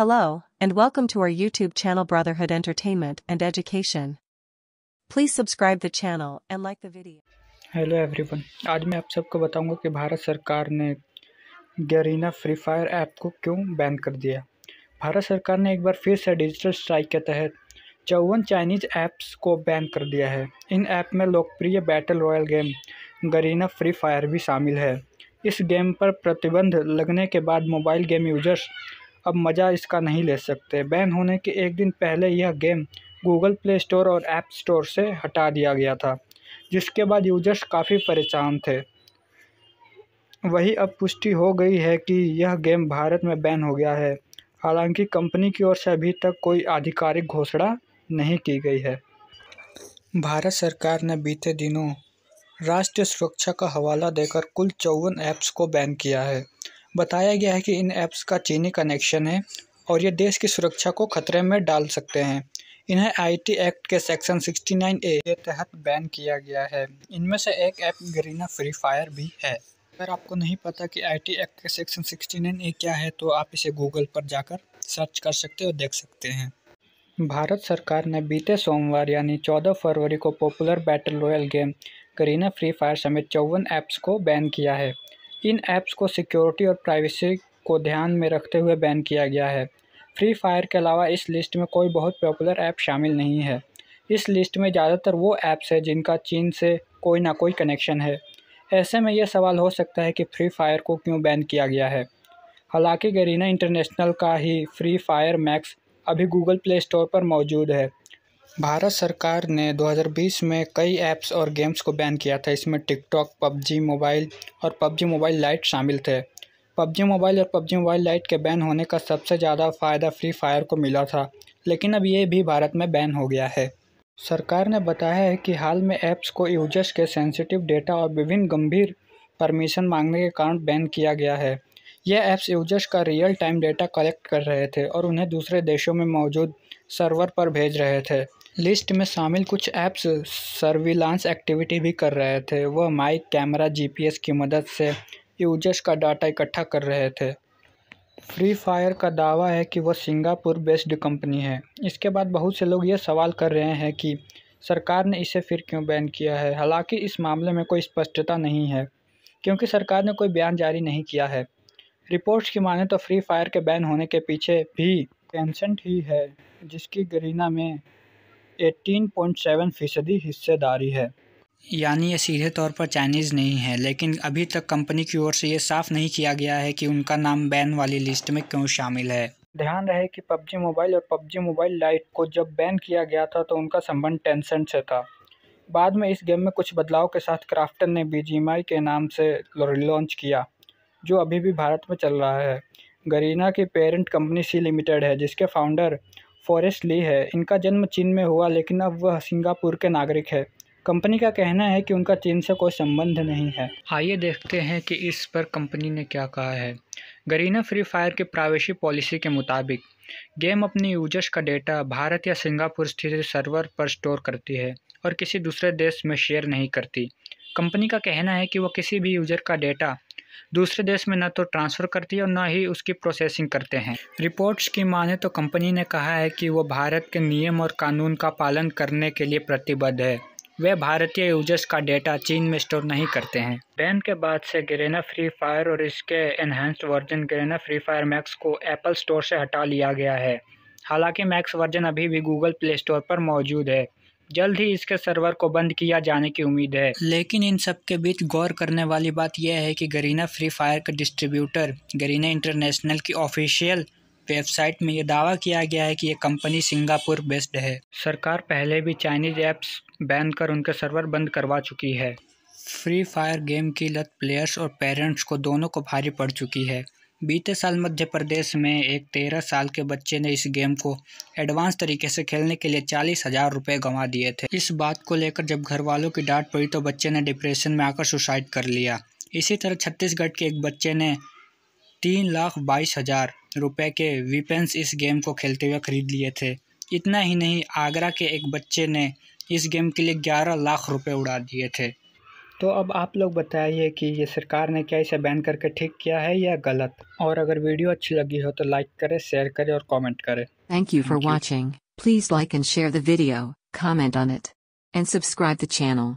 Hello, and welcome to our YouTube channel Brotherhood Entertainment and Education. Please subscribe the channel and like the video. Hello everyone. आज मैं आप सबको बताऊंगा कि भारत सरकार ने गरीना फ्री फायर ऐप को क्यों बैन कर दिया भारत सरकार ने एक बार फिर से डिजिटल स्ट्राइक के तहत चौवन चाइनीज ऐप्स को बैन कर दिया है इन ऐप में लोकप्रिय battle royale game Garena Free Fire भी शामिल है इस गेम पर प्रतिबंध लगने के बाद मोबाइल गेम यूजर्स अब मज़ा इसका नहीं ले सकते बैन होने के एक दिन पहले यह गेम गूगल प्ले स्टोर और ऐप स्टोर से हटा दिया गया था जिसके बाद यूजर्स काफ़ी परेशान थे वही अब पुष्टि हो गई है कि यह गेम भारत में बैन हो गया है हालांकि कंपनी की ओर से अभी तक कोई आधिकारिक घोषणा नहीं की गई है भारत सरकार ने बीते दिनों राष्ट्रीय सुरक्षा का हवाला देकर कुल चौवन ऐप्स को बैन किया है बताया गया है कि इन ऐप्स का चीनी कनेक्शन है और ये देश की सुरक्षा को खतरे में डाल सकते हैं इन्हें आईटी एक्ट के सेक्शन 69 ए के तहत बैन किया गया है इनमें से एक ऐप गरीना फ्री फायर भी है अगर आपको नहीं पता कि आईटी एक्ट के सेक्शन 69 ए क्या है तो आप इसे गूगल पर जाकर सर्च कर सकते और देख सकते हैं भारत सरकार ने बीते सोमवार यानी 14 फरवरी को popular battle royale game Garena Free Fire समेत चौवन ऐप्स को बैन किया है इन ऐप्स को सिक्योरिटी और प्राइवेसी को ध्यान में रखते हुए बैन किया गया है फ्री फायर के अलावा इस लिस्ट में कोई बहुत पॉपुलर ऐप शामिल नहीं है इस लिस्ट में ज़्यादातर वो ऐप्स हैं जिनका चीन से कोई ना कोई कनेक्शन है ऐसे में यह सवाल हो सकता है कि फ्री फायर को क्यों बैन किया गया है हालांकि गरीना इंटरनेशनल का ही फ्री फायर मैक्स अभी गूगल प्ले स्टोर पर मौजूद है भारत सरकार ने 2020 में कई ऐप्स और गेम्स को बैन किया था इसमें टिकटॉक पबजी मोबाइल और पबजी मोबाइल लाइट शामिल थे पबजी मोबाइल और पबजी मोबाइल लाइट के बैन होने का सबसे ज़्यादा फ़ायदा फ्री फायर को मिला था लेकिन अब ये भी भारत में बैन हो गया है सरकार ने बताया है कि हाल में ऐप्स को यूजर्स के सेंसिटिव डेटा और विभिन्न गंभीर परमिशन मांगने के कारण बैन किया गया है यह ऐप्स यूजर्स का रियल टाइम डेटा कलेक्ट कर रहे थे और उन्हें दूसरे देशों में मौजूद सर्वर पर भेज रहे थे लिस्ट में शामिल कुछ ऐप्स सर्विलांस एक्टिविटी भी कर रहे थे वह माइक कैमरा जीपीएस की मदद से यूजर्स का डाटा इकट्ठा कर रहे थे फ्री फायर का दावा है कि वह सिंगापुर बेस्ड कंपनी है इसके बाद बहुत से लोग ये सवाल कर रहे हैं कि सरकार ने इसे फिर क्यों बैन किया है हालांकि इस मामले में कोई स्पष्टता नहीं है क्योंकि सरकार ने कोई बयान जारी नहीं किया है रिपोर्ट्स की माने तो फ्री फायर के बैन होने के पीछे भी टेंसेंट ही है जिसकी गरीना में 18.7 फीसदी हिस्सेदारी है यानी ये सीधे तौर पर चाइनीज़ नहीं है लेकिन अभी तक कंपनी की ओर से ये साफ नहीं किया गया है कि उनका नाम बैन वाली लिस्ट में क्यों शामिल है ध्यान रहे कि पबजी मोबाइल और पबजी मोबाइल लाइट को जब बैन किया गया था तो उनका संबंध टेंसेंट से था बाद में इस गेम में कुछ बदलाव के साथ क्राफ्टन ने बी के नाम से लॉन्च किया जो अभी भी भारत में चल रहा है गरीना की पेरेंट कंपनी सी लिमिटेड है जिसके फाउंडर फॉरेस्ट ली है इनका जन्म चीन में हुआ लेकिन अब वह सिंगापुर के नागरिक है कंपनी का कहना है कि उनका चीन से कोई संबंध नहीं है आइए देखते हैं कि इस पर कंपनी ने क्या कहा है गरीना फ्री फायर की प्रावेशी पॉलिसी के मुताबिक गेम अपने यूजर्स का डेटा भारत या सिंगापुर स्थित सर्वर पर स्टोर करती है और किसी दूसरे देश में शेयर नहीं करती कंपनी का कहना है कि वह किसी भी यूजर का डेटा दूसरे देश में न तो ट्रांसफ़र करती है और न ही उसकी प्रोसेसिंग करते हैं रिपोर्ट्स की माने तो कंपनी ने कहा है कि वो भारत के नियम और कानून का पालन करने के लिए प्रतिबद्ध है वे भारतीय यूजर्स का डेटा चीन में स्टोर नहीं करते हैं बैन के बाद से ग्रेना फ्री फायर और इसके enhanced version Garena Free Fire Max को एप्पल स्टोर से हटा लिया गया है हालांकि मैक्स वर्जन अभी भी गूगल प्ले स्टोर पर मौजूद है जल्द ही इसके सर्वर को बंद किया जाने की उम्मीद है लेकिन इन सब के बीच गौर करने वाली बात यह है कि गरीना फ्री फायर का डिस्ट्रीब्यूटर गरीना इंटरनेशनल की ऑफिशियल वेबसाइट में यह दावा किया गया है कि यह कंपनी सिंगापुर बेस्ड है सरकार पहले भी चाइनीज ऐप्स बैन कर उनके सर्वर बंद करवा चुकी है फ्री फायर गेम की लत प्लेयर्स और पेरेंट्स को दोनों को भारी पड़ चुकी है बीते साल मध्य प्रदेश में एक तेरह साल के बच्चे ने इस गेम को एडवांस तरीके से खेलने के लिए चालीस हजार रुपये गंवा दिए थे इस बात को लेकर जब घर वालों की डांट पड़ी तो बच्चे ने डिप्रेशन में आकर सुसाइड कर लिया इसी तरह छत्तीसगढ़ के एक बच्चे ने तीन लाख बाईस हज़ार रुपये के वीपेंस इस गेम को खेलते हुए खरीद लिए थे इतना ही नहीं आगरा के एक बच्चे ने इस गेम के लिए ग्यारह लाख रुपये उड़ा दिए थे तो अब आप लोग बताइए कि ये सरकार ने क्या इसे बैन करके ठीक किया है या गलत और अगर वीडियो अच्छी लगी हो तो लाइक करें शेयर करें और कमेंट करें thank you for watching please like and share the video comment on it and subscribe the channel